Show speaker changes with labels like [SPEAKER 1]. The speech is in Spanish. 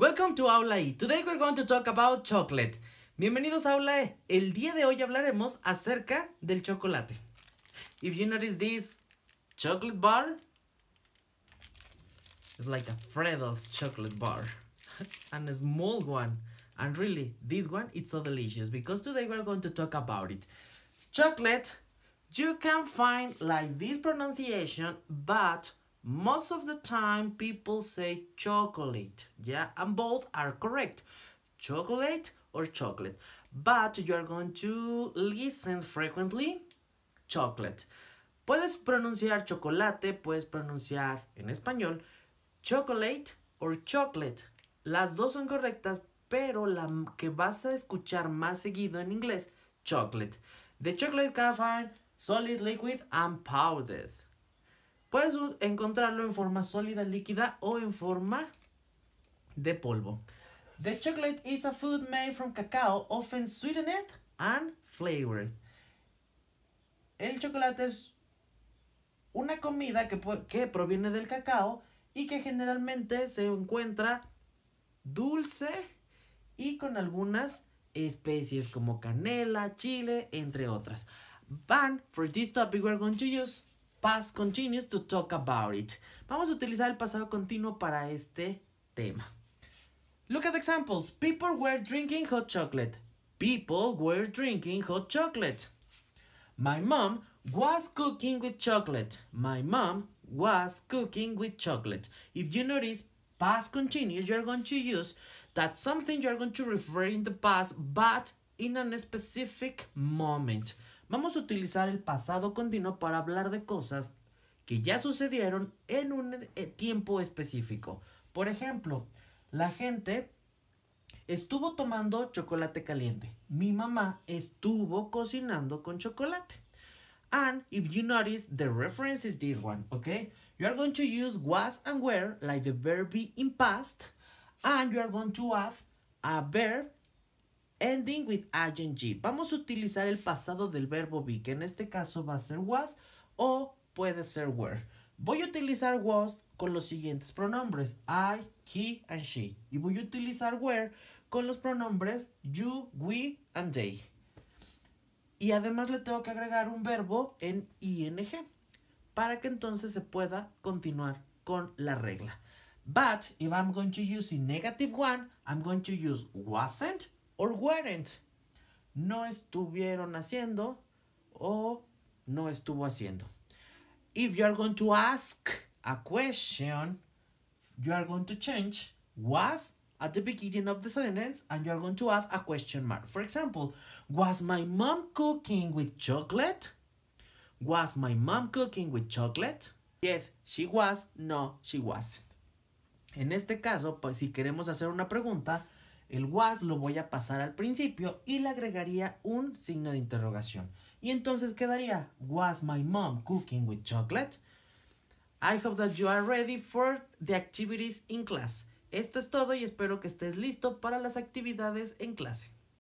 [SPEAKER 1] Welcome to E. Today we're going to talk about chocolate. Bienvenidos a E. El día de hoy hablaremos acerca del chocolate. If you notice this chocolate bar, it's like a Fredo's chocolate bar. and a small one. And really, this one, it's so delicious because today we're going to talk about it. Chocolate, you can find like this pronunciation, but Most of the time people say chocolate, yeah? And both are correct, chocolate or chocolate. But you are going to listen frequently, chocolate. Puedes pronunciar chocolate, puedes pronunciar en español chocolate or chocolate. Las dos son correctas, pero la que vas a escuchar más seguido en inglés, chocolate. The chocolate can find solid, liquid and powdered. Puedes encontrarlo en forma sólida, líquida o en forma de polvo. The chocolate is a food made from cacao, often sweetened and flavored. El chocolate es una comida que, que proviene del cacao y que generalmente se encuentra dulce y con algunas especies como canela, chile, entre otras. Van, for this topic past continuous to talk about it. Vamos a utilizar el pasado continuo para este tema. Look at examples. People were drinking hot chocolate. People were drinking hot chocolate. My mom was cooking with chocolate. My mom was cooking with chocolate. If you notice past continuous, you're going to use that something you're going to refer in the past, but in a specific moment. Vamos a utilizar el pasado continuo para hablar de cosas que ya sucedieron en un eh, tiempo específico. Por ejemplo, la gente estuvo tomando chocolate caliente. Mi mamá estuvo cocinando con chocolate. And if you notice, the reference is this one, okay? You are going to use was and were like the verb in past, and you are going to add a verb ending with ing. Vamos a utilizar el pasado del verbo be, que en este caso va a ser was o puede ser were. Voy a utilizar was con los siguientes pronombres, I, he and she. Y voy a utilizar were con los pronombres you, we and they. Y además le tengo que agregar un verbo en ing para que entonces se pueda continuar con la regla. But if I'm going to use a negative one, I'm going to use wasn't or weren't. No estuvieron haciendo o no estuvo haciendo. If you are going to ask a question, you are going to change was at the beginning of the sentence and you are going to add a question mark. For example, was my mom cooking with chocolate? Was my mom cooking with chocolate? Yes, she was. No, she wasn't. En este caso, pues si queremos hacer una pregunta, el was lo voy a pasar al principio y le agregaría un signo de interrogación. Y entonces quedaría, was my mom cooking with chocolate? I hope that you are ready for the activities in class. Esto es todo y espero que estés listo para las actividades en clase.